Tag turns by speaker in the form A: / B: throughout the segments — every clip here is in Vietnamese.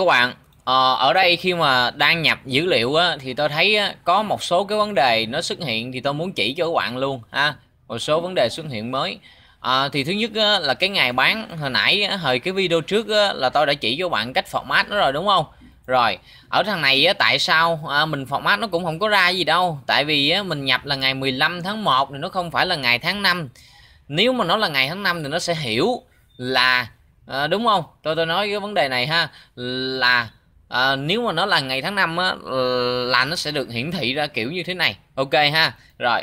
A: các bạn ờ, ở đây khi mà đang nhập dữ liệu á, thì tôi thấy á, có một số cái vấn đề nó xuất hiện thì tôi muốn chỉ cho các bạn luôn ha một số vấn đề xuất hiện mới à, thì thứ nhất á, là cái ngày bán hồi nãy á, hồi cái video trước á, là tôi đã chỉ cho bạn cách format nó rồi đúng không rồi ở thằng này á, tại sao à, mình format nó cũng không có ra gì đâu tại vì á, mình nhập là ngày 15 tháng 1 thì nó không phải là ngày tháng 5 nếu mà nó là ngày tháng 5 thì nó sẽ hiểu là à, đúng không tôi tôi nói cái vấn đề này ha là à, nếu mà nó là ngày tháng năm á là nó sẽ được hiển thị ra kiểu như thế này ok ha rồi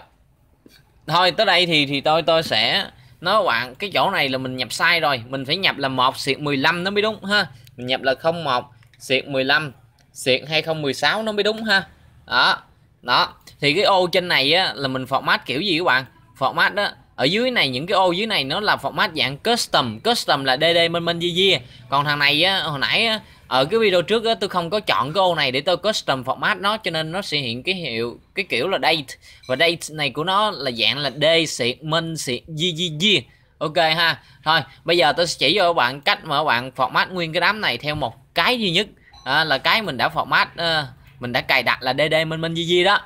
A: thôi tới đây thì thì tôi tôi sẽ nói bạn cái chỗ này là mình nhập sai rồi mình phải nhập là một xịt 15 nó mới đúng ha mình nhập là 01 xịt 15 xịt 2016 nó mới đúng ha đó đó thì cái ô trên này á, là mình format kiểu gì các bạn format đó ở dưới này những cái ô dưới này nó là format dạng custom custom là dd minh minh di di còn thằng này á, hồi nãy á, ở cái video trước á, tôi không có chọn cái ô này để tôi custom format nó cho nên nó sẽ hiện cái hiệu cái kiểu là date và date này của nó là dạng là d xịt minh xịt di di di ok ha thôi bây giờ tôi sẽ chỉ cho các bạn cách mà các bạn format nguyên cái đám này theo một cái duy nhất à, là cái mình đã format à, mình đã cài đặt là dd minh minh di di đó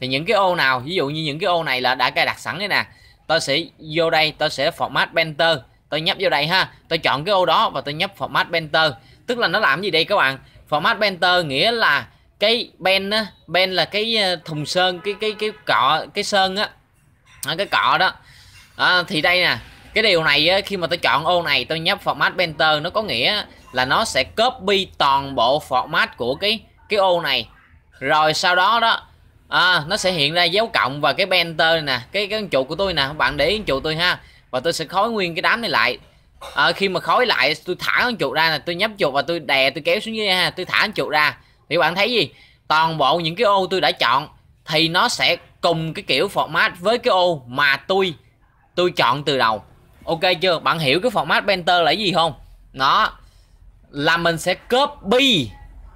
A: thì những cái ô nào ví dụ như những cái ô này là đã cài đặt sẵn đây nè tôi sẽ vô đây tôi sẽ format banter tôi nhấp vô đây ha tôi chọn cái ô đó và tôi nhấp format banter tức là nó làm gì đây các bạn format banter nghĩa là cái ben á ben là cái ờ, thùng sơn cái cái cái cọ cái sơn á cái cọ đó à, thì đây nè cái điều này á, khi mà tôi chọn ô này tôi nhấp format banter nó có nghĩa là nó sẽ copy toàn bộ format của cái cái ô này rồi sau đó đó à, nó sẽ hiện ra dấu cộng và cái enter nè cái cái chuột của tôi nè bạn để con chuột tôi ha và tôi sẽ khói nguyên cái đám này lại à, khi mà khói lại tôi thả con chuột ra là tôi nhấp chuột và tôi đè tôi kéo xuống dưới ha tôi thả con chuột ra thì bạn thấy gì toàn bộ những cái ô tôi đã chọn thì nó sẽ cùng cái kiểu format với cái ô mà tôi tôi chọn từ đầu ok chưa bạn hiểu cái format enter là gì không nó là mình sẽ copy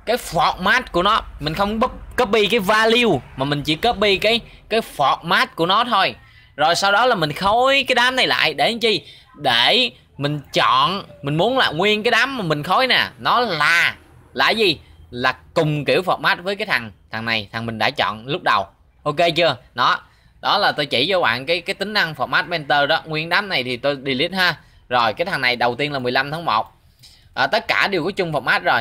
A: cái format của nó mình không copy cái value mà mình chỉ copy cái cái format của nó thôi rồi sau đó là mình khối cái đám này lại để làm chi để mình chọn mình muốn là nguyên cái đám mà mình khối nè nó là là gì là cùng kiểu format với cái thằng thằng này thằng mình đã chọn lúc đầu ok chưa đó đó là tôi chỉ cho bạn cái cái tính năng format mentor đó nguyên đám này thì tôi delete ha rồi cái thằng này đầu tiên là 15 tháng 1 à, tất cả đều có chung format rồi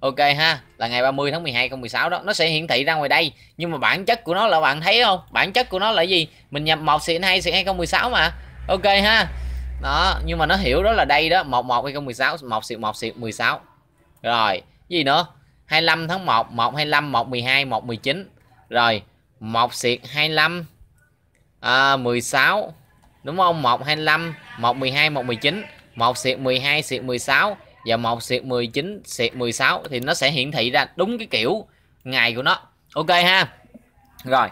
A: Ok ha, là ngày 30 tháng 12 2016 đó, nó sẽ hiển thị ra ngoài đây. Nhưng mà bản chất của nó là bạn thấy không? Bản chất của nó là gì? Mình nhập 1 xịn 2 xịn 2016 mà. Ok ha. Đó, nhưng mà nó hiểu đó là đây đó, 11 2016, 1 xịn 1 xịn 16. Rồi, gì nữa? 25 tháng 1, 125, 112, 119. Rồi, 1 xịt 25 à, 16 đúng không? 125, 112, 119, 1 xịt 12 xịt 16 và 1 xịt 19 xịt 16 thì nó sẽ hiển thị ra đúng cái kiểu ngày của nó ok ha rồi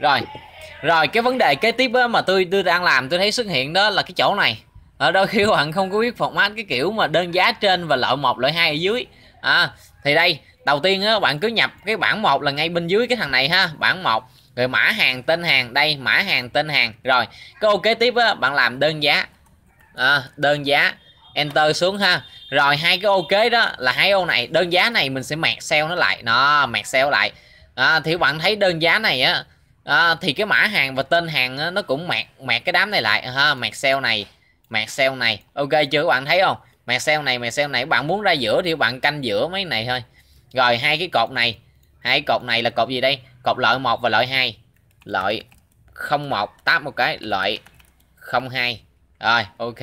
A: rồi rồi cái vấn đề kế tiếp mà tôi tôi đang làm tôi thấy xuất hiện đó là cái chỗ này ở ờ, đôi khi bạn không có biết format cái kiểu mà đơn giá trên và loại một loại hai ở dưới à, thì đây đầu tiên á, bạn cứ nhập cái bảng một là ngay bên dưới cái thằng này ha bảng một rồi mã hàng tên hàng đây mã hàng tên hàng rồi cái ô kế tiếp á, bạn làm đơn giá à, đơn giá enter xuống ha rồi hai cái ô kế đó là hai ô này đơn giá này mình sẽ mạt sell nó lại nó mạt sell lại à, thì bạn thấy đơn giá này á à, thì cái mã hàng và tên hàng á, nó cũng mạt mạt cái đám này lại ha mạt sell này mạt sell này ok chưa các bạn thấy không mạt sell này mạt sell này các bạn muốn ra giữa thì bạn canh giữa mấy này thôi rồi hai cái cột này hai cột này là cột gì đây cột lợi một và lợi hai lợi 01 táp một cái lợi 02 rồi ok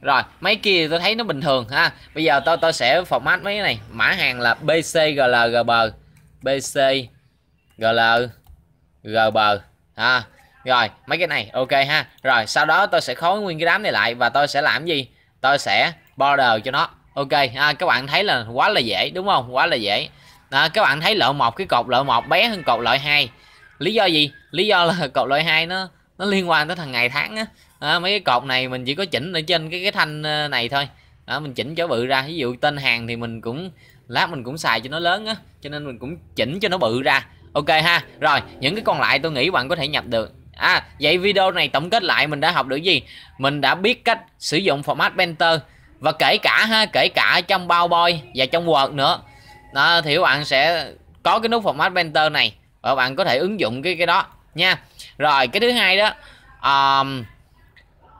A: rồi mấy kia tôi thấy nó bình thường ha bây giờ tôi tôi sẽ format mấy cái này mã hàng là bcglgb bcglgb ha rồi mấy cái này ok ha rồi sau đó tôi sẽ khối nguyên cái đám này lại và tôi sẽ làm gì tôi sẽ border cho nó ok ha các bạn thấy là quá là dễ đúng không quá là dễ à, các bạn thấy lộ một cái cột lộ một bé hơn cột loại hai lý do gì lý do là cột loại hai nó nó liên quan tới thằng ngày tháng á à, mấy cái cột này mình chỉ có chỉnh ở trên cái cái thanh ờ, này thôi à, mình chỉnh cho bự ra ví dụ tên hàng thì mình cũng lát mình cũng xài cho nó lớn á cho nên mình cũng chỉnh cho nó bự ra ok ha rồi những cái còn lại tôi nghĩ bạn có thể nhập được à vậy video này tổng kết lại mình đã học được gì mình đã biết cách sử dụng format painter và kể cả ha kể cả trong bao boy và trong word nữa đó, thì các bạn sẽ có cái nút format painter này và bạn có thể ứng dụng cái cái đó nha rồi cái thứ hai đó um,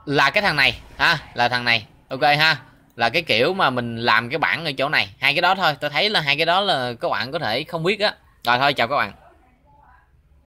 A: là cái thằng này ha là thằng này ok ha là cái kiểu mà mình làm cái bảng ở chỗ này hai cái đó thôi tôi thấy là hai cái đó là các bạn có thể không biết á rồi thôi chào các bạn